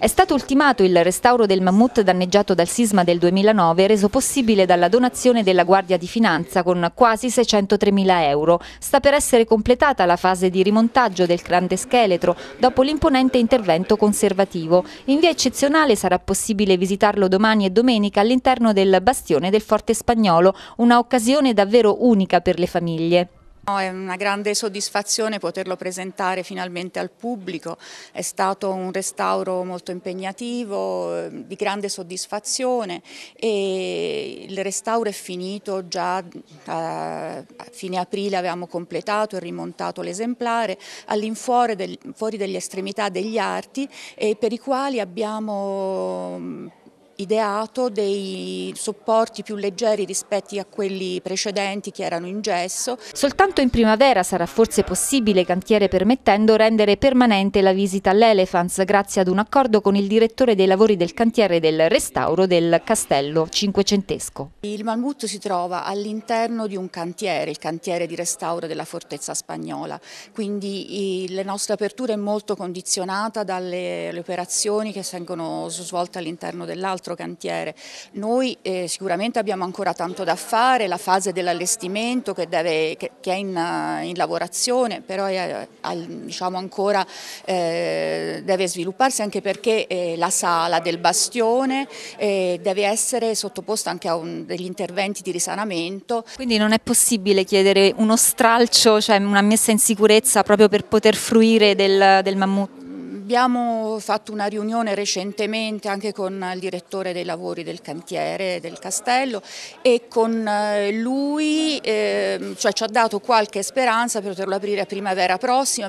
È stato ultimato il restauro del mammut danneggiato dal sisma del 2009, reso possibile dalla donazione della Guardia di Finanza con quasi 603.000 euro. Sta per essere completata la fase di rimontaggio del grande scheletro dopo l'imponente intervento conservativo. In via eccezionale sarà possibile visitarlo domani e domenica all'interno del bastione del Forte Spagnolo, una occasione davvero unica per le famiglie. No, è una grande soddisfazione poterlo presentare finalmente al pubblico, è stato un restauro molto impegnativo, ehm, di grande soddisfazione e il restauro è finito già eh, a fine aprile avevamo completato e rimontato l'esemplare all'infuori delle estremità degli arti e per i quali abbiamo ideato dei supporti più leggeri rispetto a quelli precedenti che erano in gesso. Soltanto in primavera sarà forse possibile, cantiere permettendo, rendere permanente la visita all'Elephants grazie ad un accordo con il direttore dei lavori del cantiere del restauro del castello cinquecentesco. Il Malmut si trova all'interno di un cantiere, il cantiere di restauro della fortezza spagnola, quindi la nostra apertura è molto condizionata dalle operazioni che vengono svolte all'interno dell'altro nostro cantiere. Noi eh, sicuramente abbiamo ancora tanto da fare, la fase dell'allestimento che, che, che, è in, eh, in, lavorazione, però è, è, eh, diciamo ancora eh, deve svilupparsi anche perché eh, la sala del bastione eh, deve essere sottoposta anche a un, degli interventi di risanamento. Quindi non è possibile chiedere uno stralcio, cioè una messa in sicurezza proprio per poter fruire del, del mammut? Abbiamo fatto una riunione recentemente anche con il direttore dei lavori del cantiere del castello e con eh, lui eh, cioè, ci ha dato qualche speranza per poterlo aprire a primavera prossima.